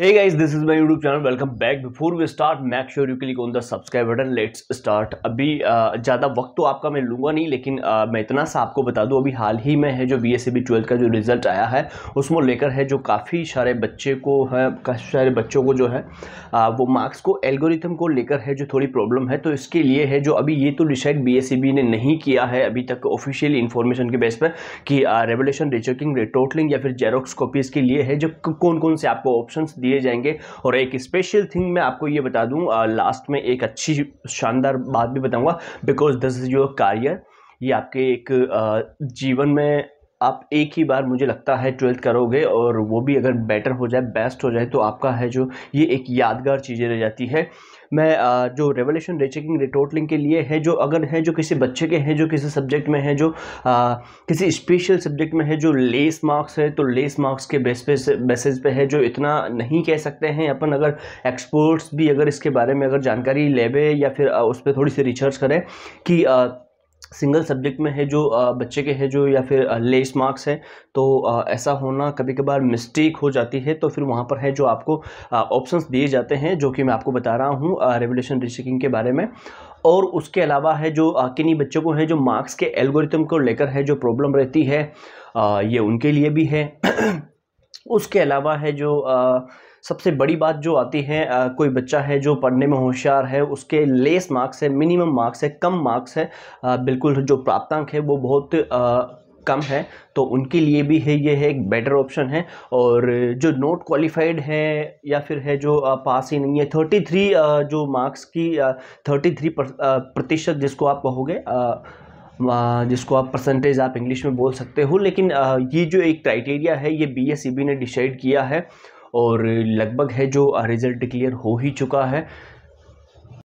Hey guys, this is my YouTube channel. Welcome back. Before we start, make sure you click on the subscribe button. Let's start. अभी ज़्यादा वक्त तो आपका मैं लूँगा नहीं लेकिन मैं इतना सा आपको बता दूँ अभी हाल ही में है जो B S C B twelfth का जो रिज़ल्ट आया है उसमें लेकर है जो काफ़ी सारे बच्चे को है काफ़ी सारे बच्चों को जो है वो मार्क्स को एल्गोरिथम को लेकर है जो थोड़ी प्रॉब्लम है तो इसके लिए है जो अभी ये तो decide B S C B ने नहीं किया है अभी तक ऑफिशियल इन्फॉर्मेशन के बेस पर कि रेवोल्यूशन रिचेकिंग रिटोटलिंग या फिर जेरोक्स कॉपीज़ के लिए है जो कौन कौन से आपको ऑप्शन दिए किए जाएंगे और एक स्पेशल थिंग मैं आपको ये बता दूँ लास्ट में एक अच्छी शानदार बात भी बताऊँगा because this is your career ये आपके एक जीवन में आप एक ही बार मुझे लगता है ट्वेल्थ करोगे और वो भी अगर बेटर हो जाए बेस्ट हो जाए तो आपका है जो ये एक यादगार चीज़ें रह जाती है मैं जो रेवोल्यूशन रेचेकिंग रिटोटलिंग के लिए है जो अगर है जो किसी बच्चे के हैं जो किसी सब्जेक्ट में है जो आ, किसी स्पेशल सब्जेक्ट में है जो लेस मार्क्स है तो लेस मार्क्स के बेस पे बेसिस पे है जो इतना नहीं कह सकते हैं अपन अगर एक्सपर्ट्स भी अगर इसके बारे में अगर जानकारी लेवे या फिर उस पर थोड़ी सी रिसर्च करें कि आ, सिंगल सब्जेक्ट में है जो बच्चे के हैं जो या फिर लेस मार्क्स हैं तो ऐसा होना कभी कभार मिस्टेक हो जाती है तो फिर वहाँ पर है जो आपको ऑप्शंस दिए जाते हैं जो कि मैं आपको बता रहा हूँ रेवोल्यूशन रिसिकिंग के बारे में और उसके अलावा है जो किन्हीं बच्चों को है जो मार्क्स के एल्गोरिथम को लेकर है जो प्रॉब्लम रहती है ये उनके लिए भी है उसके अलावा है जो आ, सबसे बड़ी बात जो आती है आ, कोई बच्चा है जो पढ़ने में होशियार है उसके लेस मार्क्स है मिनिमम मार्क्स है कम मार्क्स है आ, बिल्कुल जो प्राप्तांक है वो बहुत आ, कम है तो उनके लिए भी है ये है एक बेटर ऑप्शन है और जो नोट क्वालिफाइड है या फिर है जो पास ही नहीं है थर्टी थ्री जो मार्क्स की थर्टी थ्री प्रतिशत जिसको आप कहोगे जिसको आप परसेंटेज आप इंग्लिश में बोल सकते हो लेकिन ये जो एक क्राइटेरिया है ये बी एस सी बी ने डिसाइड किया है और लगभग है जो रिज़ल्ट डिक्लेयर हो ही चुका है